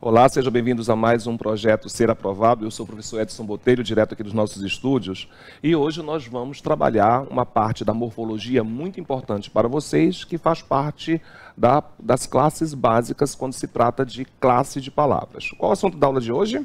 Olá, sejam bem-vindos a mais um projeto Ser Aprovado. Eu sou o professor Edson Botelho, direto aqui dos nossos estúdios, e hoje nós vamos trabalhar uma parte da morfologia muito importante para vocês, que faz parte da, das classes básicas quando se trata de classe de palavras. Qual é o assunto da aula de hoje?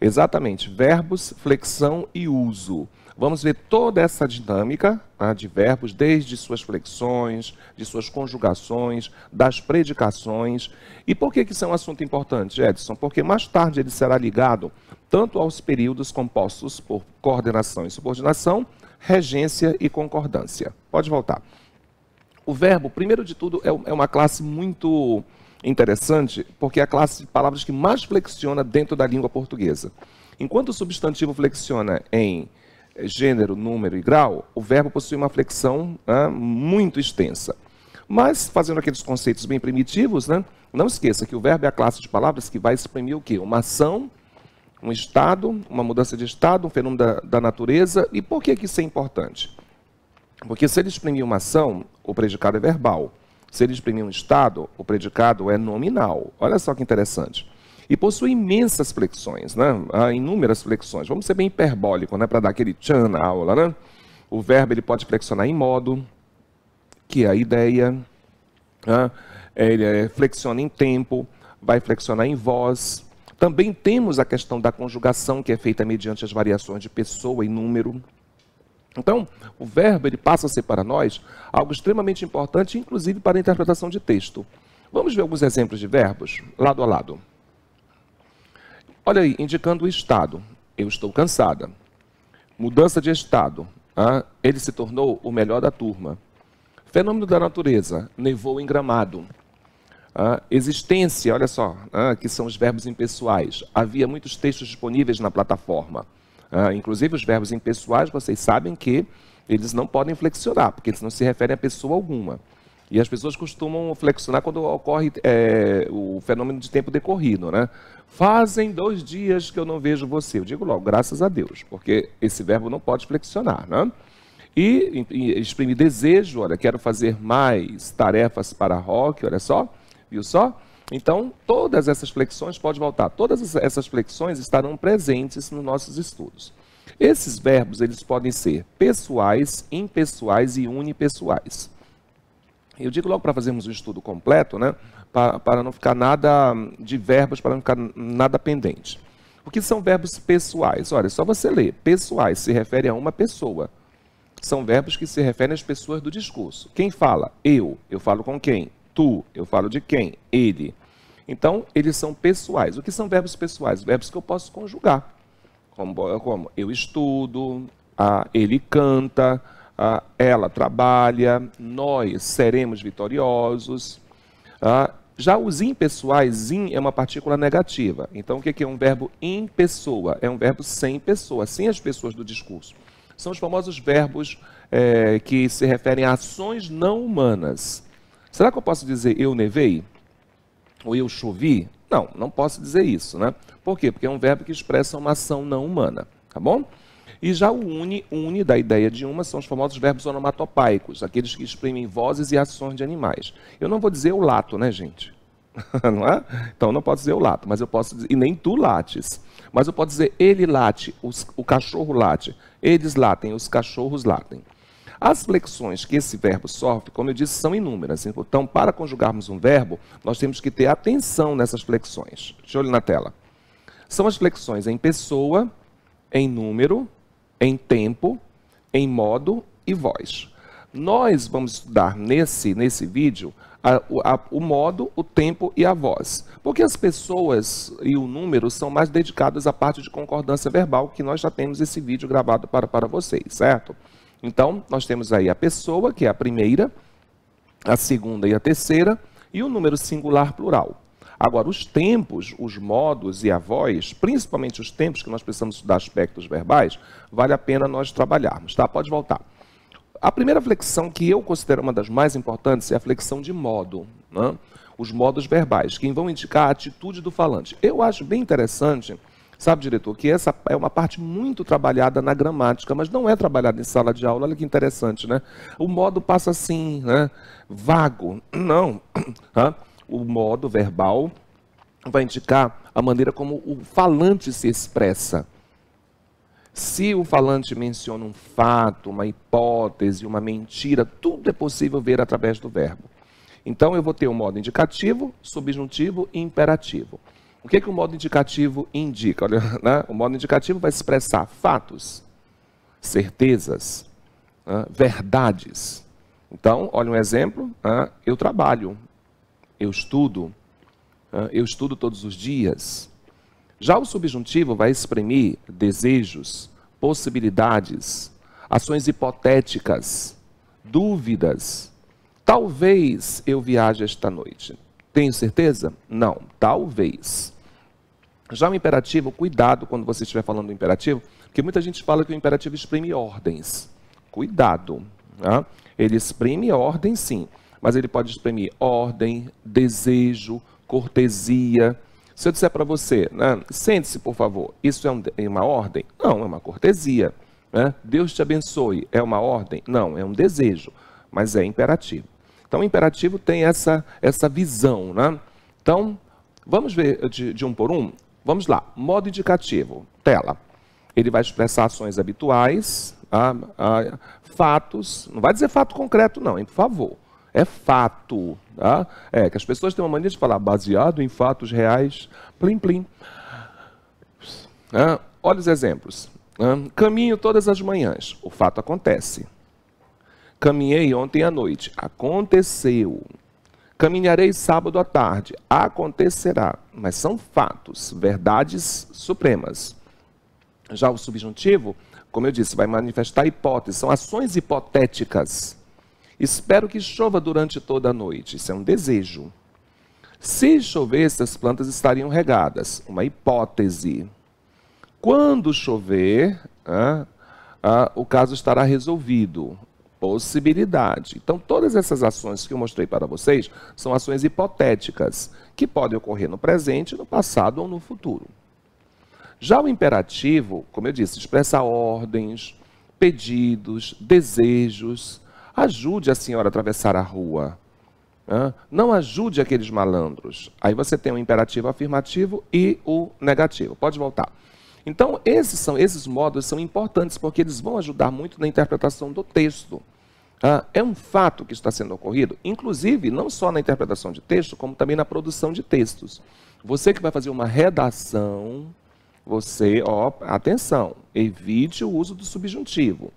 Exatamente, verbos, flexão e uso. Vamos ver toda essa dinâmica tá, de verbos, desde suas flexões, de suas conjugações, das predicações. E por que, que isso é um assunto importante, Edson? Porque mais tarde ele será ligado tanto aos períodos compostos por coordenação e subordinação, regência e concordância. Pode voltar. O verbo, primeiro de tudo, é, é uma classe muito interessante, porque é a classe de palavras que mais flexiona dentro da língua portuguesa. Enquanto o substantivo flexiona em é, gênero, número e grau, o verbo possui uma flexão né, muito extensa. Mas, fazendo aqueles conceitos bem primitivos, né, não esqueça que o verbo é a classe de palavras que vai exprimir o quê? Uma ação, um estado, uma mudança de estado, um fenômeno da, da natureza. E por que, que isso é importante? Porque se ele exprimir uma ação, o predicado é verbal. Se ele exprimir um estado, o predicado é nominal. Olha só que interessante e possui imensas flexões, né? Há inúmeras flexões. Vamos ser bem hiperbólico, né? Para dar aquele tchan na aula, né? O verbo ele pode flexionar em modo, que é a ideia, né? É, ele é, flexiona em tempo, vai flexionar em voz. Também temos a questão da conjugação, que é feita mediante as variações de pessoa e número. Então, o verbo ele passa a ser para nós algo extremamente importante, inclusive para a interpretação de texto. Vamos ver alguns exemplos de verbos, lado a lado. Olha aí, indicando o estado. Eu estou cansada. Mudança de estado. Ah, ele se tornou o melhor da turma. Fenômeno da natureza. Nevou em gramado. Ah, existência, olha só, ah, que são os verbos impessoais. Havia muitos textos disponíveis na plataforma. Ah, inclusive, os verbos impessoais, vocês sabem que eles não podem flexionar, porque eles não se referem a pessoa alguma. E as pessoas costumam flexionar quando ocorre é, o fenômeno de tempo decorrido, né? Fazem dois dias que eu não vejo você. Eu digo logo, graças a Deus, porque esse verbo não pode flexionar, né? E, e desejo, olha, quero fazer mais tarefas para rock, olha só, viu só? Então, todas essas flexões, pode voltar, todas essas flexões estarão presentes nos nossos estudos. Esses verbos, eles podem ser pessoais, impessoais e unipessoais. Eu digo logo para fazermos um estudo completo, né? Para, para não ficar nada de verbos, para não ficar nada pendente. O que são verbos pessoais? Olha, só você ler. Pessoais se refere a uma pessoa. São verbos que se referem às pessoas do discurso. Quem fala? Eu. Eu falo com quem? Tu. Eu falo de quem? Ele. Então, eles são pessoais. O que são verbos pessoais? Verbos que eu posso conjugar. Como, como eu estudo, a, ele canta, ah, ela trabalha, nós seremos vitoriosos. Ah, já os impessoais, in é uma partícula negativa. Então, o que é um verbo em pessoa? É um verbo sem pessoa, sem as pessoas do discurso. São os famosos verbos é, que se referem a ações não humanas. Será que eu posso dizer eu nevei? Ou eu chovi? Não, não posso dizer isso, né? Por quê? Porque é um verbo que expressa uma ação não humana, tá bom? E já o une, une da ideia de uma são os famosos verbos onomatopaicos, aqueles que exprimem vozes e ações de animais. Eu não vou dizer o lato, né, gente? não é? Então não posso dizer o lato, mas eu posso dizer, e nem tu lates. Mas eu posso dizer ele late, os, o cachorro late, eles latem, os cachorros latem. As flexões que esse verbo sofre, como eu disse, são inúmeras. Então, para conjugarmos um verbo, nós temos que ter atenção nessas flexões. Deixa eu olhar na tela. São as flexões em pessoa, em número, em tempo, em modo e voz. Nós vamos estudar nesse, nesse vídeo a, a, o modo, o tempo e a voz. Porque as pessoas e o número são mais dedicadas à parte de concordância verbal, que nós já temos esse vídeo gravado para, para vocês, certo? Então, nós temos aí a pessoa, que é a primeira, a segunda e a terceira, e o número singular plural. Agora, os tempos, os modos e a voz, principalmente os tempos que nós precisamos estudar aspectos verbais, vale a pena nós trabalharmos, tá? Pode voltar. A primeira flexão que eu considero uma das mais importantes é a flexão de modo, né? os modos verbais, que vão indicar a atitude do falante. Eu acho bem interessante, sabe, diretor, que essa é uma parte muito trabalhada na gramática, mas não é trabalhada em sala de aula. Olha que interessante, né? O modo passa assim, né? Vago, não. o modo verbal, vai indicar a maneira como o falante se expressa. Se o falante menciona um fato, uma hipótese, uma mentira, tudo é possível ver através do verbo. Então eu vou ter o um modo indicativo, subjuntivo e imperativo. O que, é que o modo indicativo indica? Olha, né? O modo indicativo vai expressar fatos, certezas, né? verdades. Então, olha um exemplo, né? eu trabalho, eu estudo, eu estudo todos os dias. Já o subjuntivo vai exprimir desejos, possibilidades, ações hipotéticas, dúvidas. Talvez eu viaje esta noite. Tenho certeza? Não, talvez. Já o imperativo, cuidado quando você estiver falando do imperativo, porque muita gente fala que o imperativo exprime ordens. Cuidado. Né? Ele exprime ordens, sim mas ele pode exprimir ordem, desejo, cortesia. Se eu disser para você, né, sente-se, por favor, isso é, é, uma ordem? Não, é uma cortesia. Né? Deus te abençoe, é uma ordem? Não, é um desejo, mas é imperativo. Então, o imperativo tem essa, essa visão. Né? Então, vamos ver de, de um por um? Vamos lá. Modo indicativo, tela. Ele vai expressar ações habituais, ah, ah, fatos, não vai dizer fato concreto, não, hein, por favor. É fato. Tá? É que as pessoas têm uma mania de falar baseado em fatos reais, plim plim. Ah, olha os exemplos. Ah, caminho todas as manhãs. O fato acontece. Caminhei ontem à noite. Aconteceu. Caminharei sábado à tarde. Acontecerá. Mas são fatos, verdades supremas. Já o subjuntivo, como eu disse, vai manifestar hipóteses, são ações hipotéticas. Espero que chova durante toda a noite. Isso é um desejo. Se chovesse, as plantas estariam regadas. Uma hipótese. Quando chover, ah, ah, o caso estará resolvido. Possibilidade. Então, todas essas ações que eu mostrei para vocês são ações hipotéticas, que podem ocorrer no presente, no passado ou no futuro. Já o imperativo, como eu disse, expressa ordens, pedidos, desejos, Ajude a senhora a atravessar a rua. Não ajude aqueles malandros. Aí você tem o imperativo afirmativo e o negativo. Pode voltar. Então, esses, são, esses modos são importantes porque eles vão ajudar muito na interpretação do texto. é um fato que está sendo ocorrido, inclusive não só na interpretação de texto, como também na produção de textos. Você que vai fazer uma redação, você, ó, atenção, evite o uso do subjuntivo.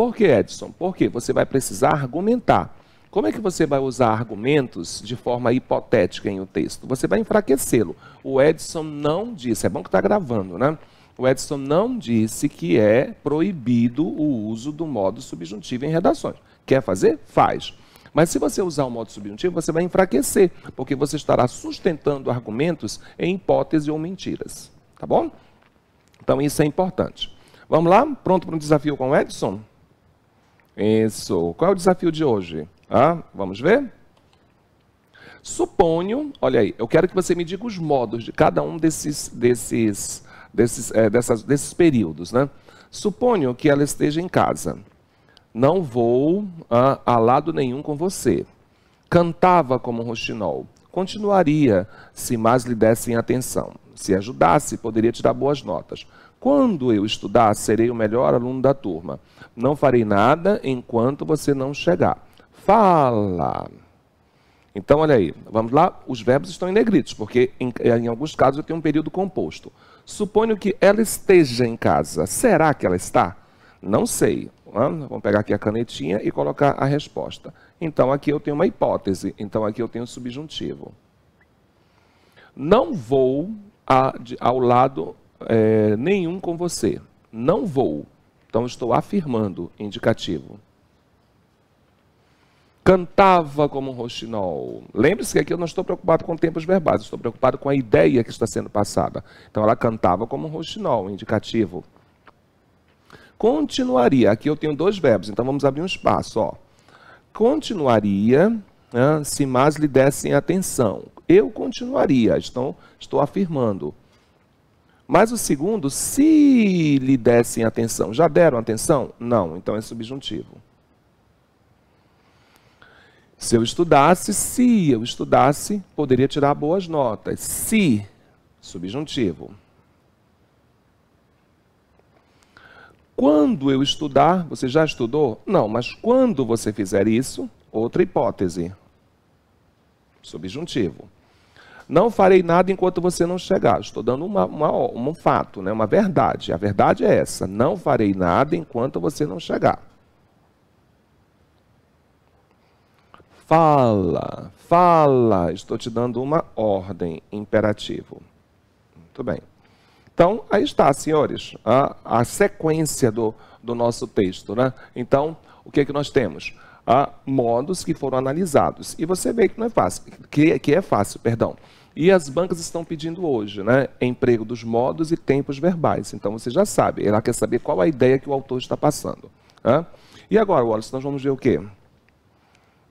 Por que, Edson? Porque você vai precisar argumentar. Como é que você vai usar argumentos de forma hipotética em um texto? Você vai enfraquecê-lo. O Edson não disse, é bom que está gravando, né? O Edson não disse que é proibido o uso do modo subjuntivo em redações. Quer fazer? Faz. Mas se você usar o modo subjuntivo, você vai enfraquecer, porque você estará sustentando argumentos em hipótese ou mentiras. Tá bom? Então isso é importante. Vamos lá? Pronto para um desafio com o Edson? Isso. Qual é o desafio de hoje? Ah, vamos ver? Suponho, olha aí, eu quero que você me diga os modos de cada um desses, desses, desses, é, dessas, desses períodos, né? Suponho que ela esteja em casa. Não vou ah, a lado nenhum com você. Cantava como um roxinol. Continuaria se mais lhe dessem atenção. Se ajudasse, poderia tirar boas notas. Quando eu estudar, serei o melhor aluno da turma. Não farei nada enquanto você não chegar. Fala. Então, olha aí, vamos lá, os verbos estão em negritos, porque em, em alguns casos eu tenho um período composto. Suponho que ela esteja em casa. Será que ela está? Não sei. Vamos pegar aqui a canetinha e colocar a resposta. Então, aqui eu tenho uma hipótese. Então, aqui eu tenho um subjuntivo. Não vou a, de, ao lado é, nenhum com você. Não vou. Então estou afirmando, indicativo. Cantava como um roxinol. Lembre-se que aqui eu não estou preocupado com tempos verbais, estou preocupado com a ideia que está sendo passada. Então ela cantava como um roxinol, indicativo. Continuaria. Aqui eu tenho dois verbos, então vamos abrir um espaço. Ó. Continuaria né, se mais lhe dessem atenção. Eu continuaria, então estou afirmando. Mas o segundo, se lhe dessem atenção, já deram atenção? Não, então é subjuntivo. Se eu estudasse, se eu estudasse, poderia tirar boas notas. Se, subjuntivo. Quando eu estudar, você já estudou? Não, mas quando você fizer isso, outra hipótese. Subjuntivo. Não farei nada enquanto você não chegar. Estou dando uma, uma, um fato, né? uma verdade. A verdade é essa. Não farei nada enquanto você não chegar. Fala, fala. Estou te dando uma ordem, imperativo. Muito bem. Então, aí está, senhores, a, a sequência do, do nosso texto. Né? Então, o que, é que nós temos? Ah, modos que foram analisados. E você vê que não é fácil, que, que é fácil, perdão. E as bancas estão pedindo hoje, né? Emprego dos modos e tempos verbais. Então você já sabe, ela quer saber qual a ideia que o autor está passando. Né? E agora, Wallace, nós vamos ver o quê?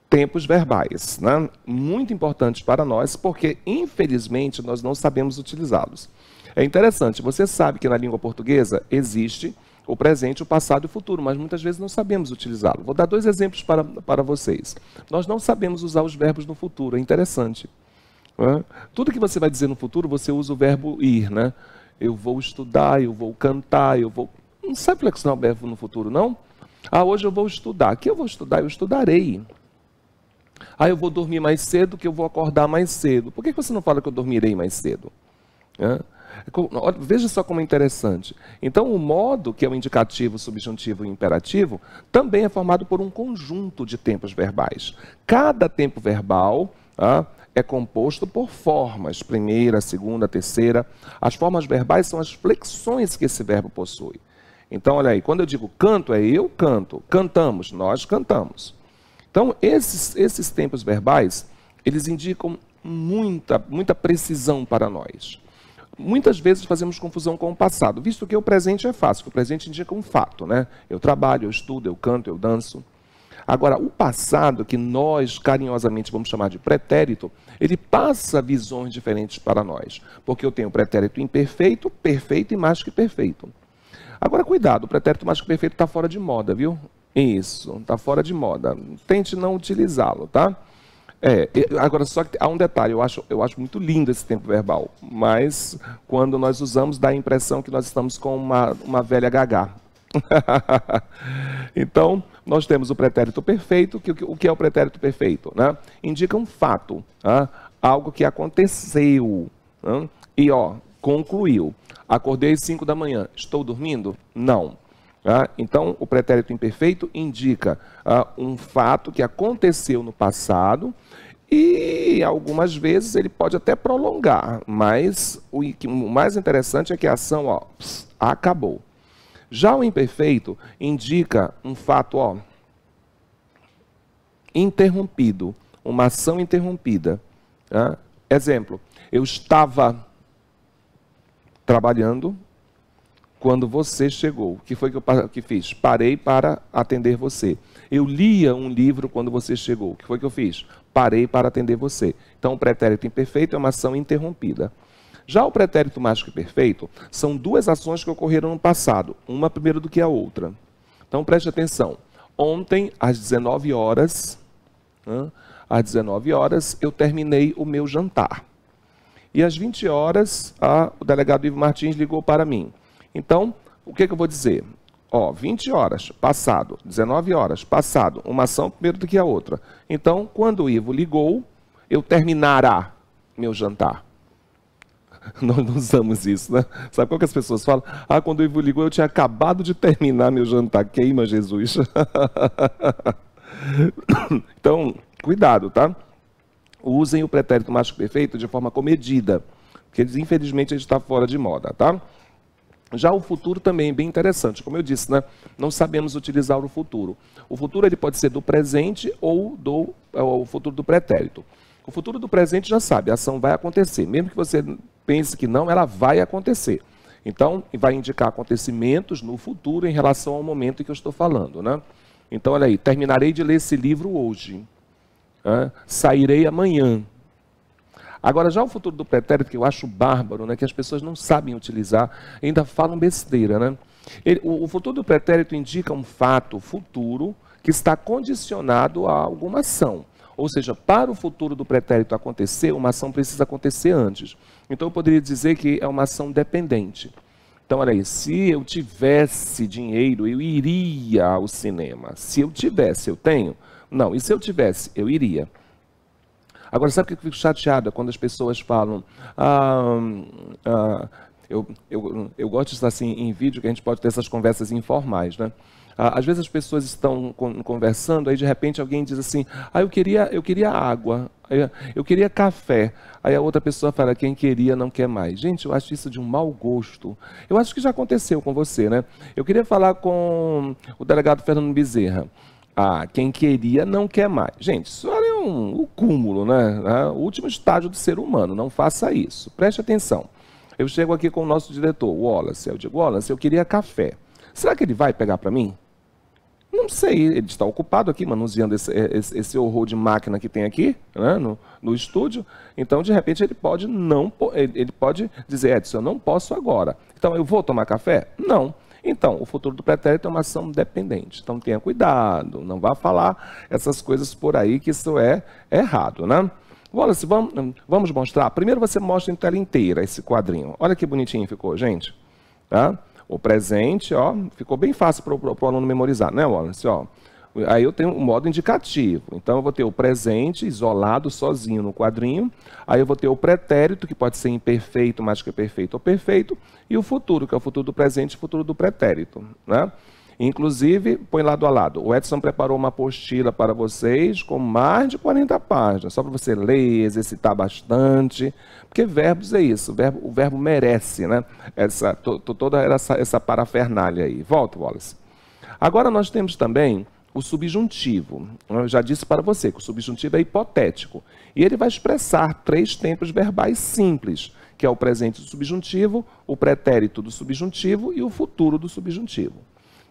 Tempos verbais, né? Muito importantes para nós, porque infelizmente nós não sabemos utilizá-los. É interessante, você sabe que na língua portuguesa existe o presente, o passado e o futuro, mas muitas vezes não sabemos utilizá-lo. Vou dar dois exemplos para, para vocês. Nós não sabemos usar os verbos no futuro, é interessante. Né? Tudo que você vai dizer no futuro, você usa o verbo ir, né? Eu vou estudar, eu vou cantar, eu vou. Não sabe flexionar o verbo no futuro, não? Ah, hoje eu vou estudar. Que eu vou estudar? Eu estudarei. Ah, eu vou dormir mais cedo, que eu vou acordar mais cedo. Por que você não fala que eu dormirei mais cedo? É? Veja só como é interessante. Então, o modo, que é o indicativo, subjuntivo e imperativo, também é formado por um conjunto de tempos verbais. Cada tempo verbal ah, é composto por formas, primeira, segunda, terceira. As formas verbais são as flexões que esse verbo possui. Então, olha aí, quando eu digo canto, é eu canto, cantamos, nós cantamos. Então, esses, esses tempos verbais, eles indicam muita, muita precisão para nós. Muitas vezes fazemos confusão com o passado, visto que o presente é fácil, o presente indica um fato, né? Eu trabalho, eu estudo, eu canto, eu danço. Agora, o passado, que nós carinhosamente vamos chamar de pretérito, ele passa visões diferentes para nós. Porque eu tenho pretérito imperfeito, perfeito e mais que perfeito. Agora, cuidado, o pretérito mais que perfeito está fora de moda, viu? Isso, está fora de moda. Tente não utilizá-lo, tá? É, agora só que há um detalhe, eu acho, eu acho muito lindo esse tempo verbal, mas quando nós usamos dá a impressão que nós estamos com uma, uma velha gaga. então, nós temos o pretérito perfeito. Que, o que é o pretérito perfeito? Né? Indica um fato, né? algo que aconteceu. Né? E, ó, concluiu. Acordei às 5 da manhã. Estou dormindo? Não. Ah, então, o pretérito imperfeito indica ah, um fato que aconteceu no passado e algumas vezes ele pode até prolongar, mas o, o mais interessante é que a ação ó, acabou. Já o imperfeito indica um fato ó, interrompido, uma ação interrompida. Né? Exemplo, eu estava trabalhando quando você chegou. O que foi que eu que fiz? Parei para atender você. Eu lia um livro quando você chegou. O que foi que eu fiz? Parei para atender você. Então, o pretérito imperfeito é uma ação interrompida. Já o pretérito mágico e perfeito são duas ações que ocorreram no passado, uma primeiro do que a outra. Então preste atenção. Ontem, às 19 horas, né, às 19 horas, eu terminei o meu jantar. E às 20 horas, a, o delegado Ivo Martins ligou para mim. Então, o que, que eu vou dizer? Ó, 20 horas, passado, 19 horas, passado, uma ação primeiro do que a outra. Então, quando o Ivo ligou, eu terminará meu jantar. Nós não usamos isso, né? Sabe qual que as pessoas falam? Ah, quando o Ivo ligou, eu tinha acabado de terminar meu jantar. Queima, Jesus. então, cuidado, tá? Usem o pretérito macho perfeito de forma comedida, porque infelizmente a gente está fora de moda, tá? Já o futuro também é bem interessante, como eu disse, né? Não sabemos utilizar o futuro. O futuro ele pode ser do presente ou do ou o futuro do pretérito. O futuro do presente já sabe, a ação vai acontecer, mesmo que você pense que não, ela vai acontecer. Então, vai indicar acontecimentos no futuro em relação ao momento em que eu estou falando. Né? Então, olha aí, terminarei de ler esse livro hoje. Né? Sairei amanhã. Agora, já o futuro do pretérito, que eu acho bárbaro, né, que as pessoas não sabem utilizar, ainda falam besteira. Né? Ele, o, o futuro do pretérito indica um fato futuro que está condicionado a alguma ação. Ou seja, para o futuro do pretérito acontecer, uma ação precisa acontecer antes. Então eu poderia dizer que é uma ação dependente. Então, olha aí, se eu tivesse dinheiro, eu iria ao cinema. Se eu tivesse, eu tenho? Não, e se eu tivesse, eu iria. Agora, sabe o que eu fico chateado quando as pessoas falam, ah, ah, eu, eu, eu gosto de estar assim em vídeo, que a gente pode ter essas conversas informais, né? Ah, às vezes as pessoas estão conversando, aí de repente alguém diz assim: "Ah, eu queria, eu queria água, eu queria café". Aí a outra pessoa fala: "Quem queria não quer mais". Gente, eu acho isso de um mau gosto. Eu acho que já aconteceu com você, né? Eu queria falar com o delegado Fernando Bezerra. Ah, quem queria não quer mais. Gente, isso é um, o um cúmulo, né? Ah, o último estágio do ser humano. Não faça isso. Preste atenção. Eu chego aqui com o nosso diretor, o Wallace. Eu digo, Wallace, eu queria café. Será que ele vai pegar para mim? Não sei, ele está ocupado aqui manuseando esse, é, esse, esse horror de máquina que tem aqui, né, no, no, estúdio. Então, de repente, ele pode não, ele pode dizer, Edson, eu não posso agora. Então, eu vou tomar café? Não. Então, o futuro do pretérito é uma ação dependente. Então, tenha cuidado, não vá falar essas coisas por aí, que isso é errado, né? Wallace, vamos, vamos mostrar? Primeiro você mostra em tela inteira esse quadrinho. Olha que bonitinho ficou, gente. Tá? o presente, ó, ficou bem fácil para o aluno memorizar, né, Wallace? Ó, aí eu tenho um modo indicativo. Então eu vou ter o presente isolado sozinho no quadrinho, aí eu vou ter o pretérito, que pode ser imperfeito, mais que perfeito ou perfeito, e o futuro, que é o futuro do presente e o futuro do pretérito, né? Inclusive, põe lado a lado. O Edson preparou uma apostila para vocês com mais de 40 páginas, só para você ler, exercitar bastante. Porque verbos é isso, o verbo, o verbo merece, né? Essa, to, to, toda essa, essa parafernália aí. Volta, Wallace. Agora nós temos também o subjuntivo. Eu já disse para você que o subjuntivo é hipotético. E ele vai expressar três tempos verbais simples, que é o presente do subjuntivo, o pretérito do subjuntivo e o futuro do subjuntivo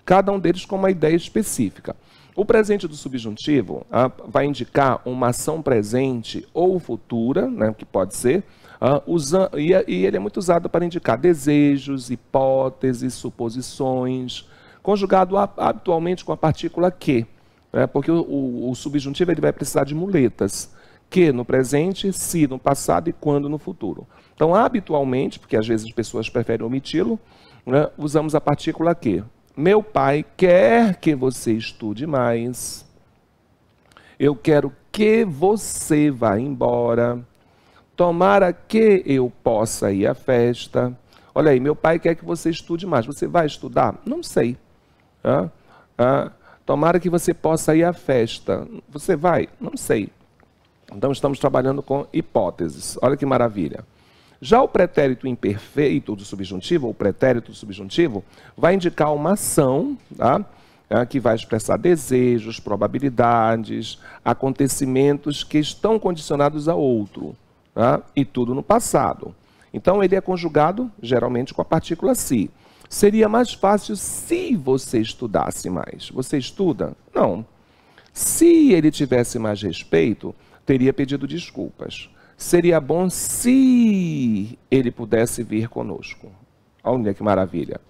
cada um deles com uma ideia específica. O presente do subjuntivo ah, vai indicar uma ação presente ou futura, né, que pode ser, ah, usa, e, é, e, ele é muito usado para indicar desejos, hipóteses, suposições, conjugado a, habitualmente com a partícula que, né, porque o, o, o, subjuntivo ele vai precisar de muletas, que no presente, se no passado e quando no futuro. Então, habitualmente, porque às vezes as pessoas preferem omiti-lo, né, usamos a partícula que meu pai quer que você estude mais. Eu quero que você vá embora. Tomara que eu possa ir à festa. Olha aí, meu pai quer que você estude mais. Você vai estudar? Não sei. Ah, ah, tomara que você possa ir à festa. Você vai? Não sei. Então, estamos trabalhando com hipóteses. Olha que maravilha. Já o pretérito imperfeito do subjuntivo, ou pretérito do subjuntivo, vai indicar uma ação, tá? É, que vai expressar desejos, probabilidades, acontecimentos que estão condicionados a outro, tá? e tudo no passado. Então, ele é conjugado geralmente com a partícula se. Si. Seria mais fácil se você estudasse mais. Você estuda? Não. Se ele tivesse mais respeito, teria pedido desculpas. Seria bom se ele pudesse vir conosco. Olha que maravilha.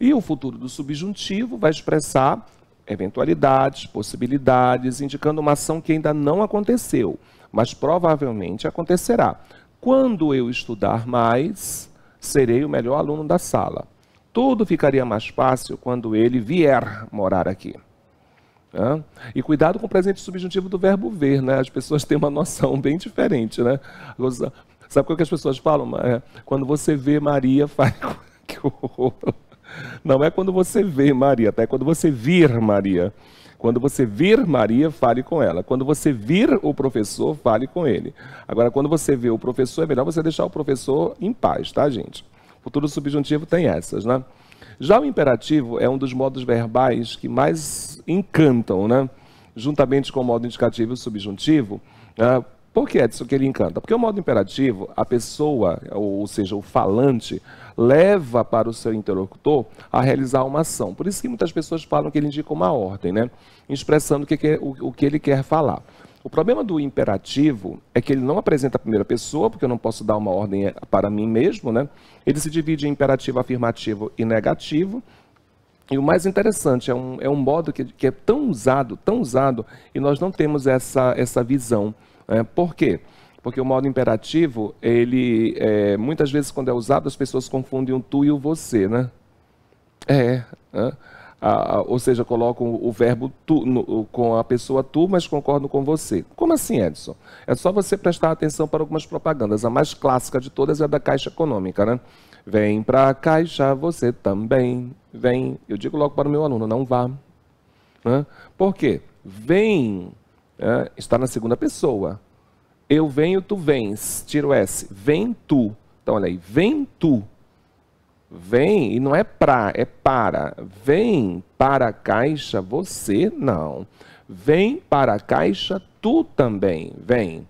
E o futuro do subjuntivo vai expressar eventualidades, possibilidades, indicando uma ação que ainda não aconteceu, mas provavelmente acontecerá. Quando eu estudar mais, serei o melhor aluno da sala. Tudo ficaria mais fácil quando ele vier morar aqui. Né? E cuidado com o presente subjuntivo do verbo ver, né? As pessoas têm uma noção bem diferente, né? Sabe o que as pessoas falam? É, quando você vê Maria, faz que horror. Não é quando você vê Maria, tá? É quando você vir Maria. Quando você vir Maria, fale com ela. Quando você vir o professor, fale com ele. Agora, quando você vê o professor, é melhor você deixar o professor em paz, tá, gente? O futuro subjuntivo tem essas, né? Já o imperativo é um dos modos verbais que mais encantam, né? juntamente com o modo indicativo e subjuntivo. Né? por que, é disso que ele encanta? Porque o modo imperativo, a pessoa, ou seja, o falante, leva para o seu interlocutor a realizar uma ação. Por isso que muitas pessoas falam que ele indica uma ordem, né? expressando o que, o que ele quer falar. O problema do imperativo é que ele não apresenta a primeira pessoa, porque eu não posso dar uma ordem eh, para mim mesmo, né? Ele se divide em imperativo afirmativo e negativo. E o mais interessante, é um, é um modo que, que é tão usado, tão usado, e nós não temos essa, essa visão. Né? Por quê? Porque o modo imperativo, ele é, muitas vezes quando é usado, as pessoas confundem o tu e o você, né? É. Né? a, ou seja, colocam o verbo tu, no, com a pessoa tu, mas concordo com você. Como assim, Edson? É só você prestar atenção para algumas propagandas. A mais clássica de todas é a da Caixa Econômica, né? Vem para a Caixa, você também. Vem. Eu digo logo para o meu aluno, não vá. Né? Por quê? Vem. É, está na segunda pessoa. Eu venho, tu vens. Tiro S. Vem tu. Então, olha aí. Vem tu. Vem, e não é pra, é para. Vem para a caixa você não. Vem para a caixa tu também. Vem.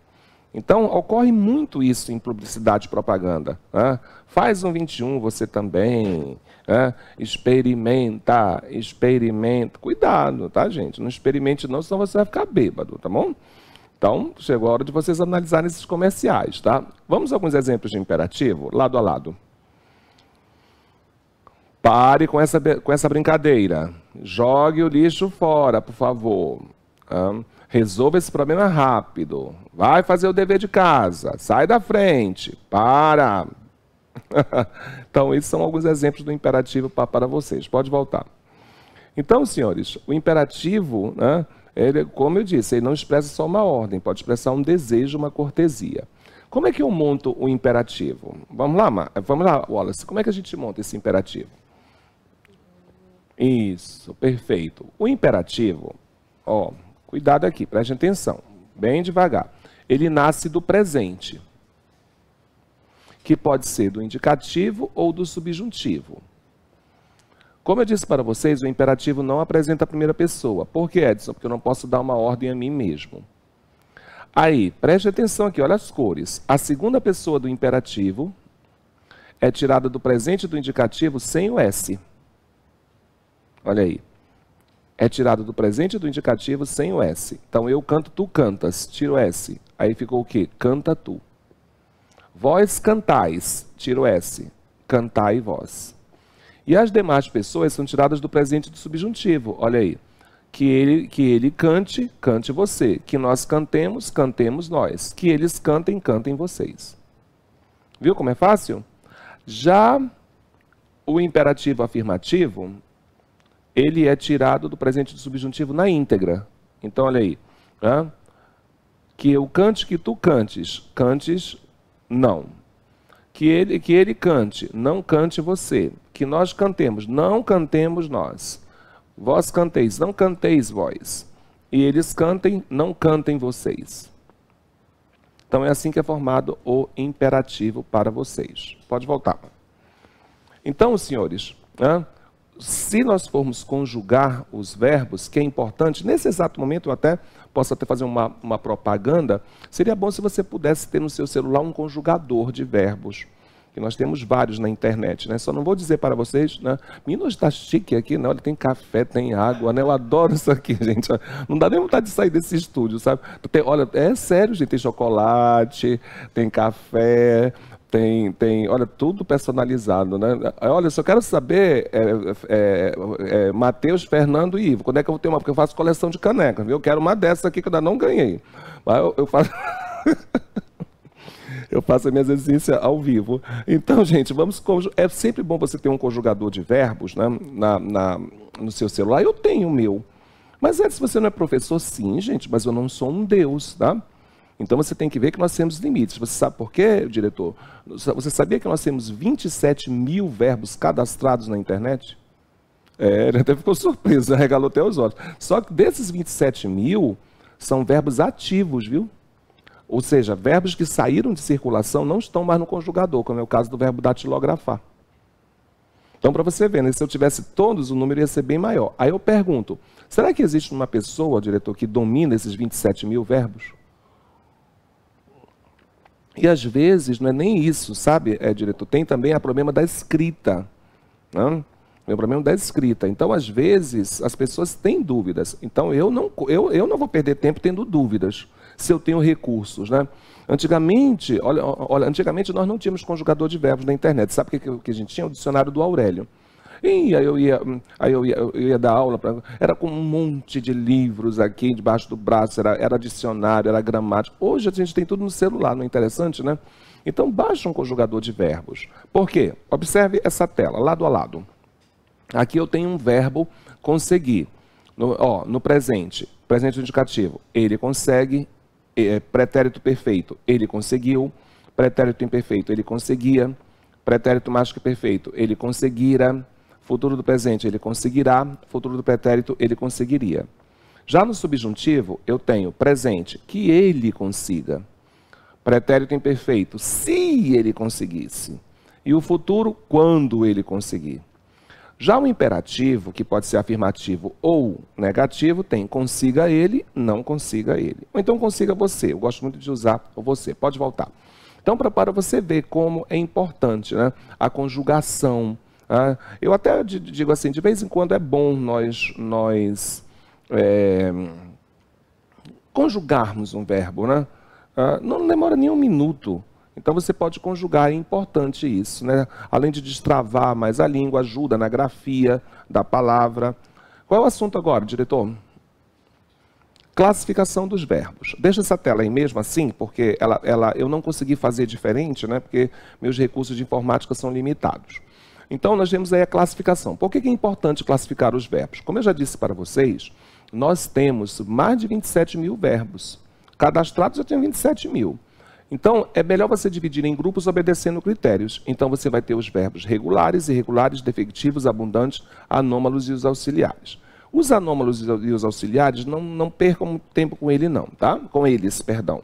Então, ocorre muito isso em publicidade e propaganda. Né? Faz um 21 você também. Né? Experimenta, experimenta. Cuidado, tá, gente? Não experimente não, senão você vai ficar bêbado, tá bom? Então, chegou a hora de vocês analisarem esses comerciais, tá? Vamos a alguns exemplos de imperativo, lado a lado. Pare com essa, com essa brincadeira. Jogue o lixo fora, por favor. resolva esse problema rápido. Vai fazer o dever de casa. Sai da frente. Para. então, esses são alguns exemplos do imperativo para vocês. Pode voltar. Então, senhores, o imperativo, né, ele, como eu disse, ele não expressa só uma ordem, pode expressar um desejo, uma cortesia. Como é que eu monto o imperativo? Vamos lá, vamos lá, Wallace. Como é que a gente monta esse imperativo? Isso, perfeito. O imperativo, ó, cuidado aqui, preste atenção, bem devagar. Ele nasce do presente, que pode ser do indicativo ou do subjuntivo. Como eu disse para vocês, o imperativo não apresenta a primeira pessoa. Por que, Edson? Porque eu não posso dar uma ordem a mim mesmo. Aí, preste atenção aqui, olha as cores. A segunda pessoa do imperativo é tirada do presente do indicativo sem o S. Olha aí. É tirado do presente do indicativo sem o S. Então eu canto, tu cantas, tiro o S. Aí ficou o quê? Canta tu. Vós cantais, tiro o S. Cantai vós. E as demais pessoas são tiradas do presente do subjuntivo. Olha aí. Que ele, que ele cante, cante você. Que nós cantemos, cantemos nós. Que eles cantem, cantem vocês. Viu como é fácil? Já o imperativo afirmativo, ele é tirado do presente do subjuntivo na íntegra. Então, olha aí. Que eu cante que tu cantes. Cantes, não. Que ele, que ele cante, não cante você. Que nós cantemos, não cantemos nós. Vós canteis, não canteis vós. E eles cantem, não cantem vocês. Então é assim que é formado o imperativo para vocês. Pode voltar. Então, senhores, né? se nós formos conjugar os verbos, que é importante, nesse exato momento eu até posso até fazer uma, uma propaganda, seria bom se você pudesse ter no seu celular um conjugador de verbos que nós temos vários na internet, né? Só não vou dizer para vocês, né? Menino, está chique aqui, né? Olha, tem café, tem água, né? Eu adoro isso aqui, gente. Não dá nem vontade de sair desse estúdio, sabe? Tem, olha, é sério, gente, tem chocolate, tem café, tem, tem, olha, tudo personalizado, né? Olha, só quero saber, é, é, é, é, Matheus, Fernando e Ivo, quando é que eu vou ter uma? Porque eu faço coleção de canecas, viu? Eu quero uma dessas aqui que eu ainda não ganhei. Mas eu, eu faço. eu faço a minha exercício ao vivo. Então, gente, vamos. É sempre bom você ter um conjugador de verbos né? na, na no seu celular. Eu tenho o meu. Mas antes, se você não é professor, sim, gente, mas eu não sou um Deus, tá? Então você tem que ver que nós temos limites. Você sabe por quê, diretor? Você sabia que nós temos 27 mil verbos cadastrados na internet? É, ele até ficou surpreso, regalou até os olhos. Só que desses 27 mil, são verbos ativos, viu? Ou seja, verbos que saíram de circulação não estão mais no conjugador, como é o caso do verbo datilografar. Então, para você ver, né, se eu tivesse todos, o número ia ser bem maior. Aí eu pergunto, será que existe uma pessoa, diretor, que domina esses 27 mil verbos? E às vezes não é nem isso, sabe, é, diretor? Tem também o problema da escrita. não né? o problema da escrita. Então, às vezes, as pessoas têm dúvidas. Então, eu não, eu, eu não vou perder tempo tendo dúvidas se eu tenho recursos. Né? Antigamente, olha, olha, antigamente nós não tínhamos conjugador de verbos na internet. Sabe o que, que a gente tinha? O dicionário do Aurélio. E aí eu ia, hum, aí eu ia, eu ia dar aula, para. era com um monte de livros aqui debaixo do braço, era, era dicionário, era gramática. Hoje a gente tem tudo no celular, não é interessante, né? Então baixa um conjugador de verbos. Por quê? Observe essa tela, lado a lado. Aqui eu tenho um verbo conseguir. No, ó, no presente, presente indicativo, ele consegue, é, pretérito perfeito, ele conseguiu, pretérito imperfeito, ele conseguia, pretérito mais que perfeito, ele conseguira, Futuro do presente, ele conseguirá. Futuro do pretérito, ele conseguiria. Já no subjuntivo, eu tenho presente, que ele consiga. Pretérito imperfeito, se ele conseguisse. E o futuro, quando ele conseguir. Já o imperativo, que pode ser afirmativo ou negativo, tem consiga ele, não consiga ele. Ou então consiga você. Eu gosto muito de usar o você. Pode voltar. Então, para você ver como é importante né, a conjugação ah, eu até digo assim, de vez em quando é bom nós, nós é, conjugarmos um verbo, né? Ah, não demora nem um minuto. Então você pode conjugar, é importante isso, né? Além de destravar mais a língua, ajuda na grafia da palavra. Qual é o assunto agora, diretor? Classificação dos verbos. Deixa essa tela aí mesmo assim, porque ela, ela, eu não consegui fazer diferente, né? Porque meus recursos de informática são limitados. Então, nós temos aí a classificação. Por que é importante classificar os verbos? Como eu já disse para vocês, nós temos mais de 27 mil verbos. Cadastrados já tem 27 mil. Então, é melhor você dividir em grupos obedecendo critérios. Então, você vai ter os verbos regulares, irregulares, defectivos, abundantes, anômalos e os auxiliares. Os anômalos e os auxiliares, não, não percam tempo com ele não, tá? Com eles, perdão.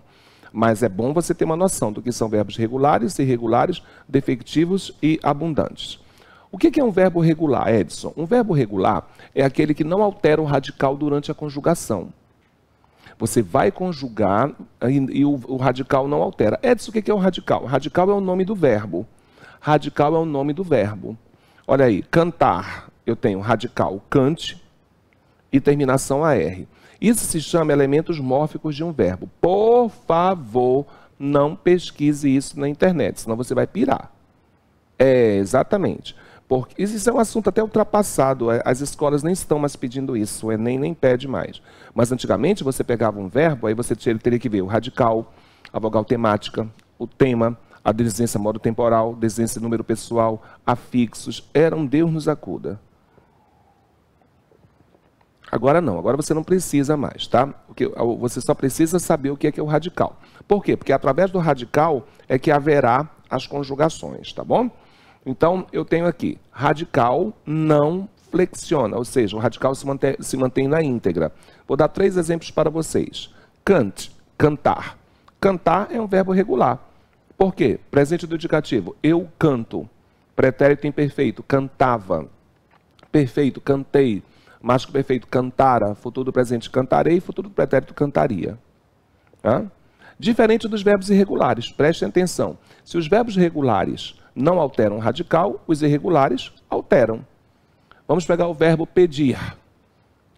Mas é bom você ter uma noção do que são verbos regulares, irregulares, defectivos e abundantes. O que é um verbo regular, Edson? Um verbo regular é aquele que não altera o radical durante a conjugação. Você vai conjugar e, o, radical não altera. Edson, o que é o radical? Radical é o nome do verbo. Radical é o nome do verbo. Olha aí, cantar. Eu tenho radical, cante e terminação AR. Isso se chama elementos mórficos de um verbo. Por favor, não pesquise isso na internet, senão você vai pirar. É, exatamente. Porque isso é um assunto até ultrapassado. É, as escolas nem estão mais pedindo isso, o Enem nem pede mais. Mas antigamente você pegava um verbo, aí você teria que ver o radical, a vogal temática, o tema, a desinência modo temporal, desinência número pessoal, afixos. Era um Deus nos acuda. Agora não, agora você não precisa mais, tá? Você só precisa saber o que é, que é o radical. Por quê? Porque através do radical é que haverá as conjugações, tá bom? Então, eu tenho aqui, radical não flexiona, ou seja, o radical se mantém, se mantém na íntegra. Vou dar três exemplos para vocês. Cant, cantar. Cantar é um verbo regular. Por quê? Presente do indicativo, eu canto. Pretérito imperfeito, cantava. Perfeito, cantei. Mágico perfeito, cantara. Futuro do presente, cantarei. Futuro do pretérito, cantaria. Hã? Diferente dos verbos irregulares, prestem atenção. Se os verbos regulares não alteram radical, os irregulares alteram. Vamos pegar o verbo pedir.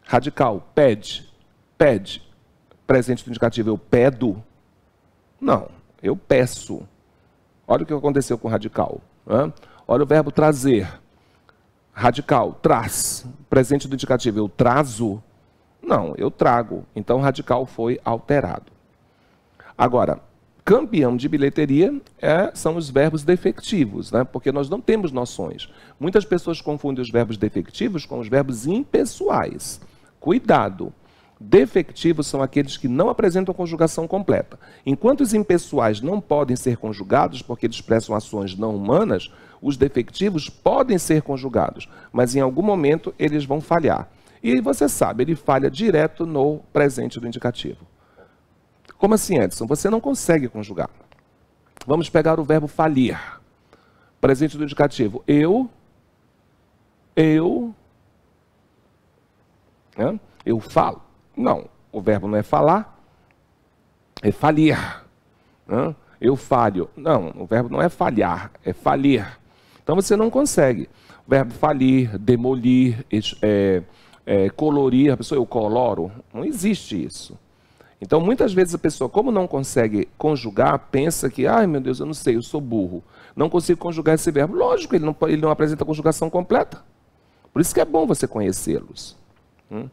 Radical, pede, pede. Presente do indicativo, eu pedo? Não, eu peço. Olha o que aconteceu com radical. Né? Olha o verbo trazer. Radical, traz. Presente do indicativo, eu trazo? Não, eu trago. Então, radical foi alterado. Agora, campeão de bilheteria é, são os verbos defectivos, né? porque nós não temos noções. Muitas pessoas confundem os verbos defectivos com os verbos impessoais. Cuidado! Defectivos são aqueles que não apresentam conjugação completa. Enquanto os impessoais não podem ser conjugados porque eles expressam ações não humanas, os defectivos podem ser conjugados, mas em algum momento eles vão falhar. E você sabe, ele falha direto no presente do indicativo. Como assim, Edson? Você não consegue conjugar. Vamos pegar o verbo falir. Presente do indicativo. Eu, eu, né? eu falo. Não, o verbo não é falar, é falir. Né? Eu falho. Não, o verbo não é falhar, é falir. Então você não consegue. O verbo falir, demolir, é, é, colorir, a pessoa eu coloro, não existe isso. Então, muitas vezes a pessoa, como não consegue conjugar, pensa que, ai meu Deus, eu não sei, eu sou burro. Não consigo conjugar esse verbo. Lógico, ele não, ele não apresenta conjugação completa. Por isso que é bom você conhecê-los. Hum?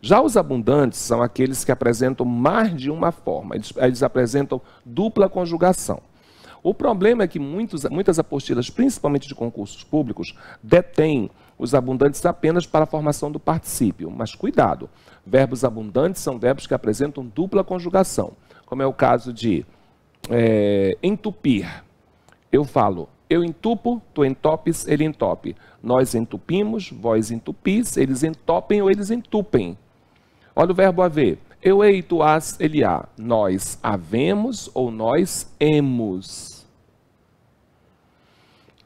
Já os abundantes são aqueles que apresentam mais de uma forma, eles, eles apresentam dupla conjugação. O problema é que muitos, muitas apostilas, principalmente de concursos públicos, detêm os abundantes apenas para a formação do particípio. Mas cuidado, verbos abundantes são verbos que apresentam dupla conjugação, como é o caso de é, entupir. Eu falo, eu entupo, tu entopes, ele entope. Nós entupimos, vós entupis, eles entopem ou eles entupem. Olha o verbo haver. Eu ei, tu as, ele há. Nós havemos ou nós hemos.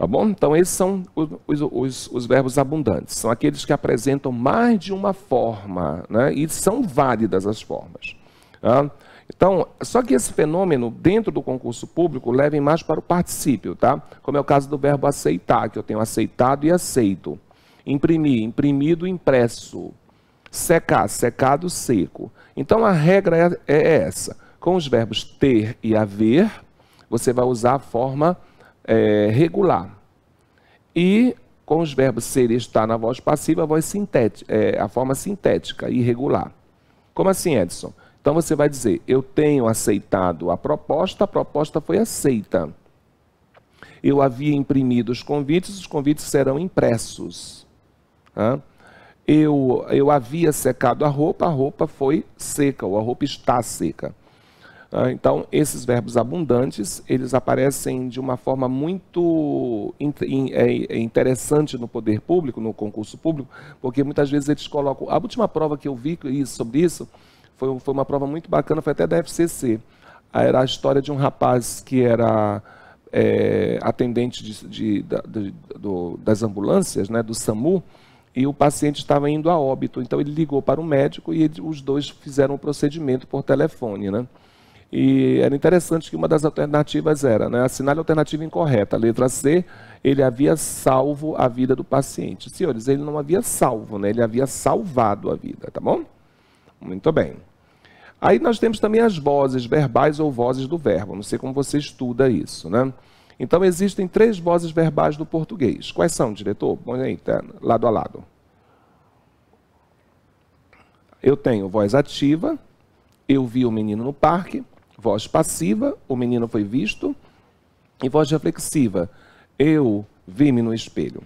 Tá bom? Então, esses são os, os, os, verbos abundantes. São aqueles que apresentam mais de uma forma, né? e são válidas as formas. Tá? Então, só que esse fenômeno, dentro do concurso público, leva mais para o particípio, tá? como é o caso do verbo aceitar, que eu tenho aceitado e aceito. Imprimir, imprimido, impresso. Secar, secado, seco. Então, a regra é, é essa. Com os verbos ter e haver, você vai usar a forma é, regular. E com os verbos ser e estar na voz passiva, a, voz sintética, é, a forma sintética, irregular. Como assim, Edson? Então você vai dizer, eu tenho aceitado a proposta, a proposta foi aceita. Eu havia imprimido os convites, os convites serão impressos. Eu, eu havia secado a roupa, a roupa foi seca, ou a roupa está seca. Ah, então, esses verbos abundantes, eles aparecem de uma forma muito é, é interessante no poder público, no concurso público, porque muitas vezes eles colocam... A última prova que eu vi sobre isso foi, foi uma prova muito bacana, foi até da FCC. Ah, era a história de um rapaz que era é, atendente de, de, de, do, das ambulâncias, né, do SAMU, e o paciente estava indo a óbito. Então, ele ligou para o médico e ele, os dois fizeram o procedimento por telefone, né? E era interessante que uma das alternativas era, né, assinale a alternativa incorreta. A letra C, ele havia salvo a vida do paciente. Senhores, ele não havia salvo, né? ele havia salvado a vida, tá bom? Muito bem. Aí nós temos também as vozes verbais ou vozes do verbo. Não sei como você estuda isso, né? Então existem três vozes verbais do português. Quais são, diretor? Põe aí, tá, lado a lado. Eu tenho voz ativa, eu vi o menino no parque, Voz passiva, o menino foi visto. E voz reflexiva, eu vi-me no espelho.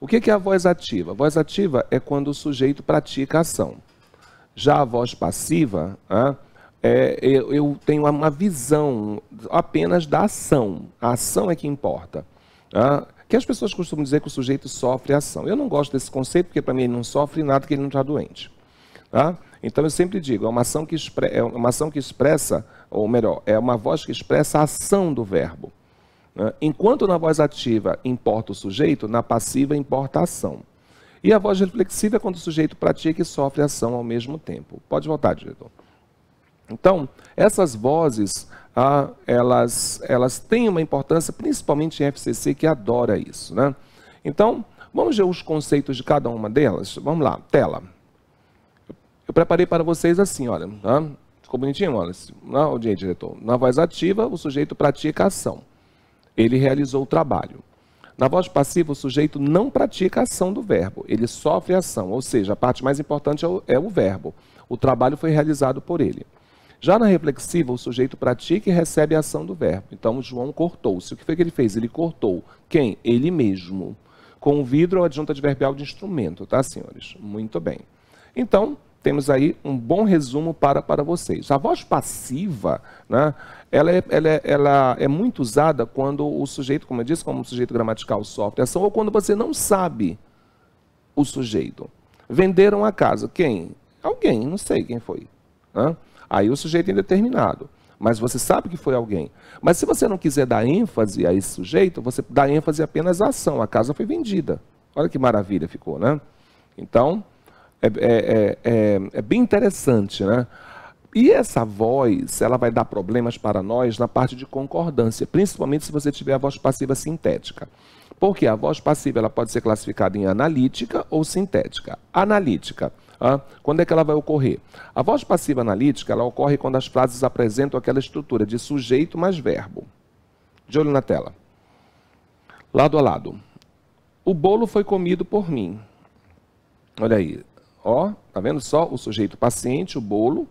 O que é, é a voz ativa? A voz ativa é quando o sujeito pratica a ação. Já a voz passiva, é, é, eu tenho uma visão apenas da ação. A ação é que importa. Que as pessoas costumam dizer que o sujeito sofre ação. Eu não gosto desse conceito, porque para mim ele não sofre nada que ele não está doente. Tá? Então eu sempre digo, é uma, ação que expre... é uma ação que expressa, ou melhor, é uma voz que expressa a ação do verbo. Né? Enquanto na voz ativa importa o sujeito, na passiva importa a ação. E a voz reflexiva é quando o sujeito pratica e sofre ação ao mesmo tempo. Pode voltar, diretor. Então, essas vozes, ah, elas, elas têm uma importância, principalmente em FCC, que adora isso. Né? Então, vamos ver os conceitos de cada uma delas? Vamos lá, tela. Eu preparei para vocês assim, olha, tá? Ficou bonitinho, olha. audiência né, diretor. Na voz ativa, o sujeito pratica a ação. Ele realizou o trabalho. Na voz passiva, o sujeito não pratica a ação do verbo, ele sofre a ação, ou seja, a parte mais importante é o, é o, verbo. O trabalho foi realizado por ele. Já na reflexiva, o sujeito pratica e recebe a ação do verbo. Então, João cortou-se. O que foi que ele fez? Ele cortou. Quem? Ele mesmo. Com o vidro ou adjunta adverbial de instrumento, tá, senhores? Muito bem. Então, temos aí um bom resumo para, para vocês. A voz passiva, né, ela, é, ela, é, ela é muito usada quando o sujeito, como eu disse, como um sujeito gramatical sofre ação, ou quando você não sabe o sujeito. Venderam a casa. Quem? Alguém, não sei quem foi. Né? Aí o sujeito é indeterminado. Mas você sabe que foi alguém. Mas se você não quiser dar ênfase a esse sujeito, você dá ênfase apenas à ação. A casa foi vendida. Olha que maravilha ficou, né? Então, é, é, é, é, é bem interessante, né? E essa voz, ela vai dar problemas para nós na parte de concordância, principalmente se você tiver a voz passiva sintética. Porque a voz passiva ela pode ser classificada em analítica ou sintética. Analítica, ah, quando é que ela vai ocorrer? A voz passiva analítica ela ocorre quando as frases apresentam aquela estrutura de sujeito mais verbo. De olho na tela. Lado a lado. O bolo foi comido por mim. Olha aí, Ó, tá vendo só? O sujeito paciente, o bolo,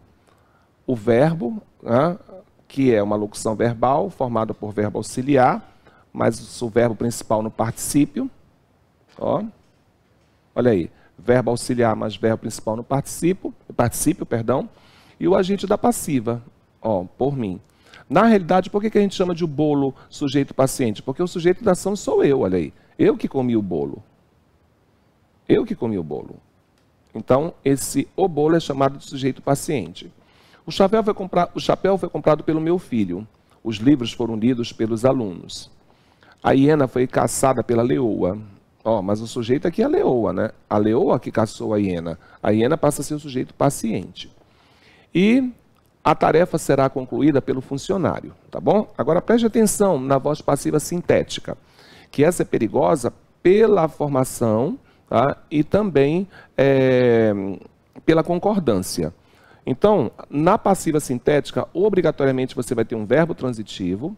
o verbo, né, que é uma locução verbal formada por verbo auxiliar, mas o verbo principal no particípio. Ó, olha aí, verbo auxiliar mais verbo principal no particípio, participio perdão, e o agente da passiva, ó, por mim. Na realidade, por que, que a gente chama de bolo sujeito-paciente? Porque o sujeito da ação sou eu, olha aí. Eu que comi o bolo. Eu que comi o bolo. Então, esse obolo é chamado de sujeito paciente. O chapéu foi, o chapéu foi comprado pelo meu filho. Os livros foram lidos pelos alunos. A hiena foi caçada pela leoa. Ó, oh, mas o sujeito aqui é a leoa, né? A leoa que caçou a hiena. A hiena passa a ser o sujeito paciente. E a tarefa será concluída pelo funcionário, tá bom? Agora preste atenção na voz passiva sintética, que essa é perigosa pela formação tá? e também é, pela concordância. Então, na passiva sintética, obrigatoriamente você vai ter um verbo transitivo,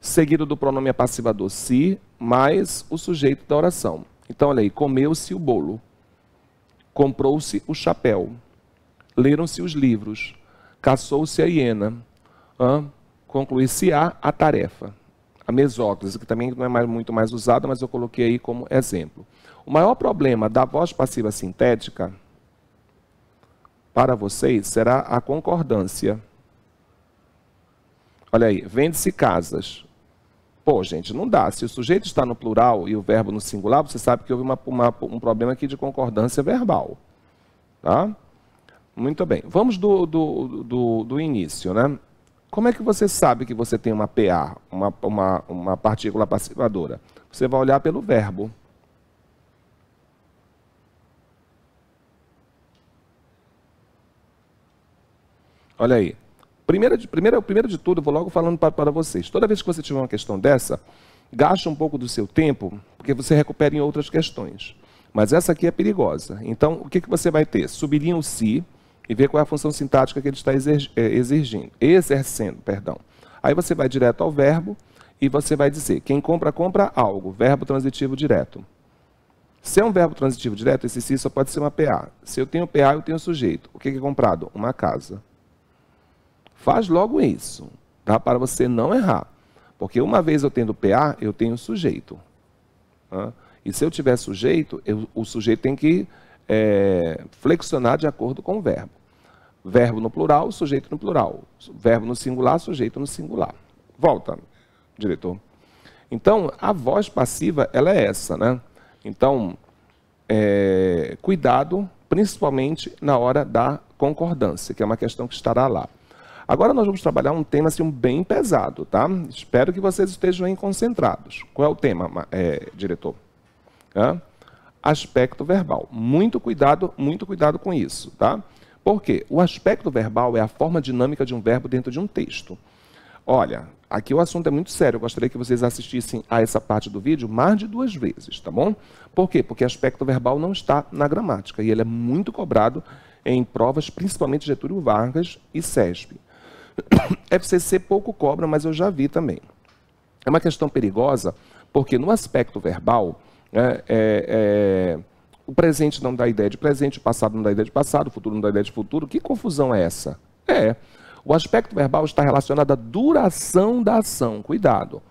seguido do pronome apassivador se, mais o sujeito da oração. Então, olha aí, comeu-se o bolo, comprou-se o chapéu, leram-se os livros, caçou-se a hiena, concluí-se a, a tarefa. A mesóclise, que também não é mais, muito mais usada, mas eu coloquei aí como exemplo. O maior problema da voz passiva sintética para vocês será a concordância. Olha aí, vende-se casas. Pô, gente, não dá. Se o sujeito está no plural e o verbo no singular, você sabe que houve uma, uma, um problema aqui de concordância verbal. Tá? Muito bem. Vamos do, do, do, do início, né? Como é que você sabe que você tem uma PA, uma, uma, uma partícula passivadora? Você vai olhar pelo verbo. Olha aí. Primeiro de, primeiro, primeiro de tudo, eu vou logo falando para, para vocês. Toda vez que você tiver uma questão dessa, gaste um pouco do seu tempo, porque você recupera em outras questões. Mas essa aqui é perigosa. Então, o que, que você vai ter? Sublinha o si e ver qual é a função sintática que ele está exer, é, exercendo. perdão. Aí você vai direto ao verbo e você vai dizer, quem compra, compra algo. Verbo transitivo direto. Se é um verbo transitivo direto, esse si só pode ser uma PA. Se eu tenho PA, eu tenho sujeito. O que é comprado? Uma casa. Faz logo isso, tá? para você não errar. Porque uma vez eu tendo PA, eu tenho sujeito. Tá? E se eu tiver sujeito, eu, o sujeito tem que é, flexionar de acordo com o verbo. Verbo no plural, sujeito no plural. Verbo no singular, sujeito no singular. Volta, diretor. Então, a voz passiva, ela é essa, né? Então, é, cuidado, principalmente na hora da concordância, que é uma questão que estará lá. Agora nós vamos trabalhar um tema assim, bem pesado, tá? Espero que vocês estejam aí concentrados. Qual é o tema, é, diretor? Hã? Aspecto verbal. Muito cuidado, muito cuidado com isso, tá? Porque o aspecto verbal é a forma dinâmica de um verbo dentro de um texto. Olha, aqui o assunto é muito sério. Eu gostaria que vocês assistissem a essa parte do vídeo mais de duas vezes, tá bom? Por quê? Porque aspecto verbal não está na gramática e ele é muito cobrado em provas, principalmente Getúlio Vargas e SESP. FCC é pouco cobra, mas eu já vi também. É uma questão perigosa, porque no aspecto verbal, é, é, é, o presente não dá ideia de presente, o passado não dá ideia de passado, o futuro não dá ideia de futuro. Que confusão é essa? É. O aspecto verbal está relacionado à duração da ação. Cuidado.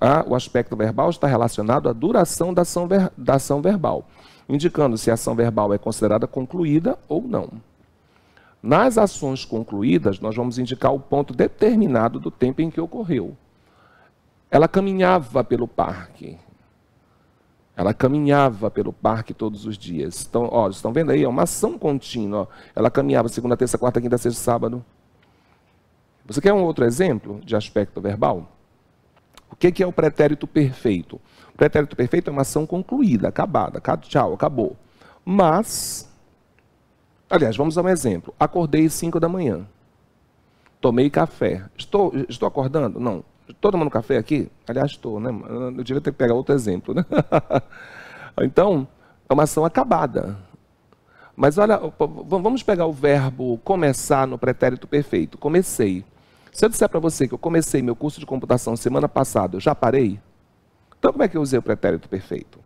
Ah, o aspecto verbal está relacionado à duração da ação, ver, da ação verbal, indicando se a ação verbal é considerada concluída ou não. Nas ações concluídas, nós vamos indicar o ponto determinado do tempo em que ocorreu. Ela caminhava pelo parque. Ela caminhava pelo parque todos os dias. Então, ó, estão vendo aí? É uma ação contínua. Ela caminhava segunda, terça, quarta, quinta, sexta, sábado. Você quer um outro exemplo de aspecto verbal? O que é o pretérito perfeito? O pretérito perfeito é uma ação concluída, acabada. Tchau, acabou. Mas Aliás, vamos a um exemplo. Acordei às 5 da manhã. Tomei café. Estou, estou acordando? Não. Estou tomando café aqui? Aliás, estou, né? Eu devia ter que pegar outro exemplo, né? então, é uma ação acabada. Mas olha, vamos pegar o verbo começar no pretérito perfeito. Comecei. Se eu disser para você que eu comecei meu curso de computação semana passada, eu já parei? Então, como é que eu usei o pretérito perfeito?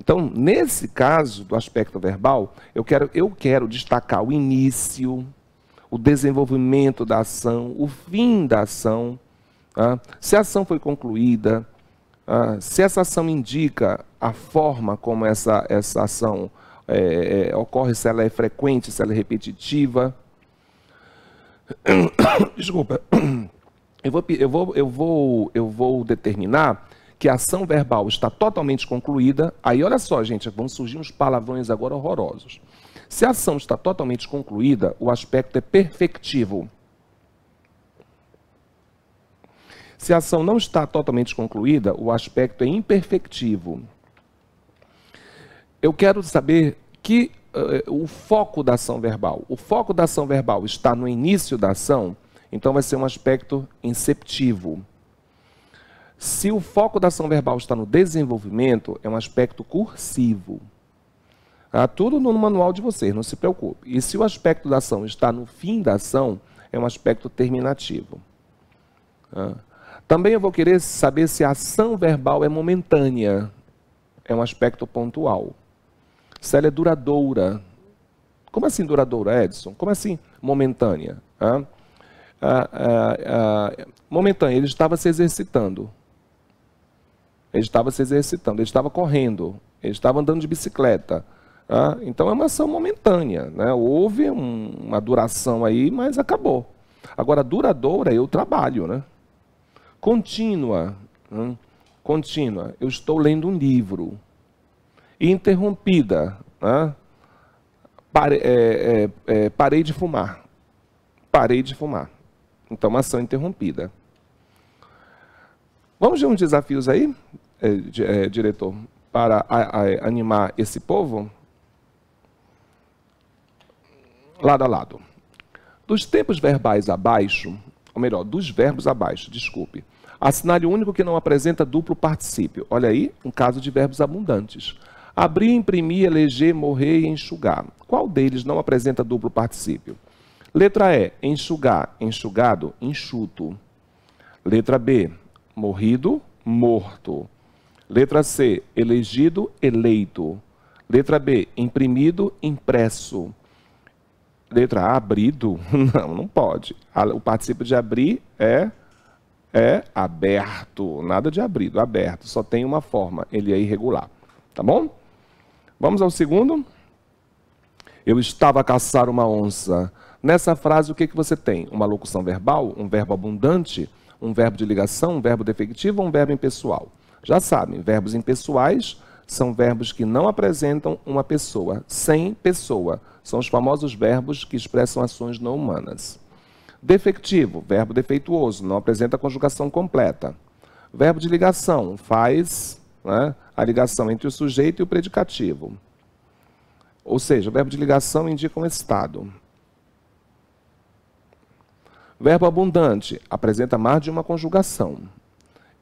Então, nesse caso do aspecto verbal, eu quero, eu quero destacar o início, o desenvolvimento da ação, o fim da ação, ah, se a ação foi concluída, ah, se essa ação indica a forma como essa, essa ação é, é, ocorre, se ela é frequente, se ela é repetitiva. Desculpa. Eu vou, eu, vou, eu, vou, eu vou determinar que a ação verbal está totalmente concluída, aí olha só, gente, vão surgir uns palavrões agora horrorosos. Se a ação está totalmente concluída, o aspecto é perfectivo. Se a ação não está totalmente concluída, o aspecto é imperfectivo. Eu quero saber que uh, o foco da ação verbal. O foco da ação verbal está no início da ação, então vai ser um aspecto inceptivo. Se o foco da ação verbal está no desenvolvimento, é um aspecto cursivo. Tá? Tudo no manual de vocês, não se preocupe. E se o aspecto da ação está no fim da ação, é um aspecto terminativo. Tá? Também eu vou querer saber se a ação verbal é momentânea, é um aspecto pontual. Se ela é duradoura. Como assim duradoura, Edson? Como assim momentânea? Tá? Ah, ah, ah, momentânea, ele estava se exercitando. Ele estava se exercitando, ele estava correndo, ele estava andando de bicicleta. Tá? Então é uma ação momentânea. Né? Houve um, uma duração aí, mas acabou. Agora, duradoura eu trabalho. Né? Contínua. Né? Contínua. Eu estou lendo um livro. Interrompida. Né? Pare, é, é, é, parei de fumar. Parei de fumar. Então, uma ação interrompida. Vamos de uns desafios aí, eh, eh, diretor, para animar esse povo? Lado a lado. Dos tempos verbais abaixo, ou melhor, dos verbos abaixo, desculpe. Assinale o único que não apresenta duplo particípio. Olha aí, um caso de verbos abundantes. Abrir, imprimir, eleger, morrer e enxugar. Qual deles não apresenta duplo particípio? Letra E, enxugar, enxugado, enxuto. Letra B, Morrido, morto. Letra C, elegido, eleito. Letra B, imprimido, impresso. Letra A, abrido. Não, não pode. O participio de abrir é é aberto, nada de abrido, aberto, só tem uma forma, ele é irregular, tá bom? Vamos ao segundo. Eu estava a caçar uma onça. Nessa frase, o que, que você tem? Uma locução verbal, um verbo abundante, um verbo de ligação, um verbo defectivo ou um verbo impessoal. Já sabem, verbos impessoais são verbos que não apresentam uma pessoa, sem pessoa. São os famosos verbos que expressam ações não humanas. Defectivo, verbo defeituoso, não apresenta conjugação completa. Verbo de ligação, faz né, a ligação entre o sujeito e o predicativo. Ou seja, o verbo de ligação indica um estado. Verbo abundante apresenta mais de uma conjugação.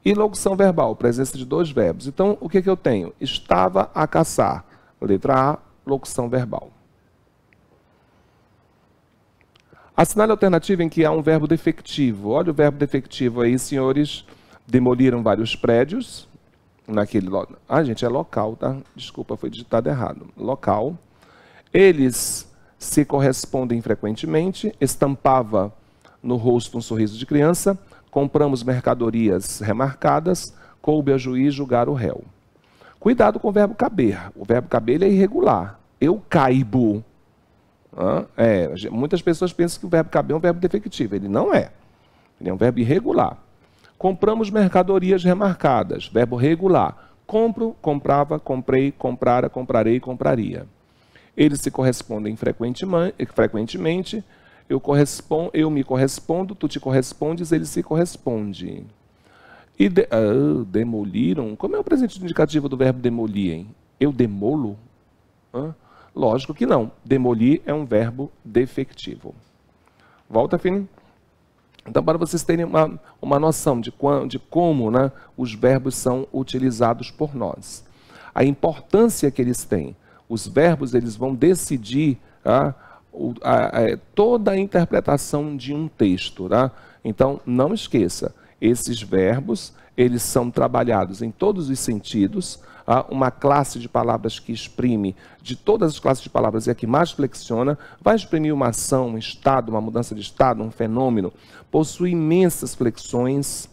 E locução verbal, presença de dois verbos. Então, o que, que eu tenho? Estava a caçar. Letra A, locução verbal. Assinale a alternativa em que há um verbo defectivo. Olha o verbo defectivo aí, senhores. Demoliram vários prédios naquele Ah, gente, é local, tá? Desculpa, foi digitado errado. Local. Eles se correspondem frequentemente. Estampava no rosto um sorriso de criança, compramos mercadorias remarcadas, coube a juiz julgar o réu. Cuidado com o verbo caber. O verbo caber é irregular. Eu caibo. É, muitas pessoas pensam que o verbo caber é um verbo defectivo. Ele não é. Ele é um verbo irregular. Compramos mercadorias remarcadas. Verbo regular. Compro, comprava, comprei, comprara, comprarei, compraria. Eles se correspondem frequentemente eu, correspondo, eu me correspondo, tu te correspondes, ele se corresponde. E de, ah, demoliram. Como é o presente indicativo do verbo demolir? Hein? Eu demolo? Hã? Lógico que não. Demolir é um verbo defectivo. Volta, Fini. Então, para vocês terem uma, uma noção de, quando, de como né, os verbos são utilizados por nós. A importância que eles têm. Os verbos eles vão decidir ah, a, a, toda a interpretação de um texto. Tá? Então, não esqueça, esses verbos, eles são trabalhados em todos os sentidos, uma classe de palavras que exprime, de todas as classes de palavras, é a que mais flexiona, vai exprimir uma ação, um estado, uma mudança de estado, um fenômeno, possui imensas flexões,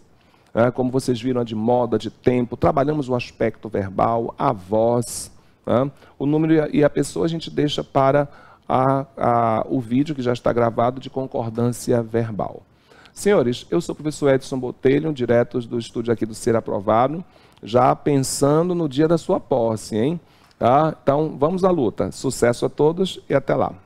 né? como vocês viram, a de moda, de tempo, trabalhamos o aspecto verbal, a voz, né? o número e a pessoa a gente deixa para a, a, o vídeo que já está gravado de concordância verbal. Senhores, eu sou o professor Edson Botelho, direto do estúdio aqui do Ser Aprovado, já pensando no dia da sua posse, hein? Tá? Então, vamos à luta. Sucesso a todos e até lá.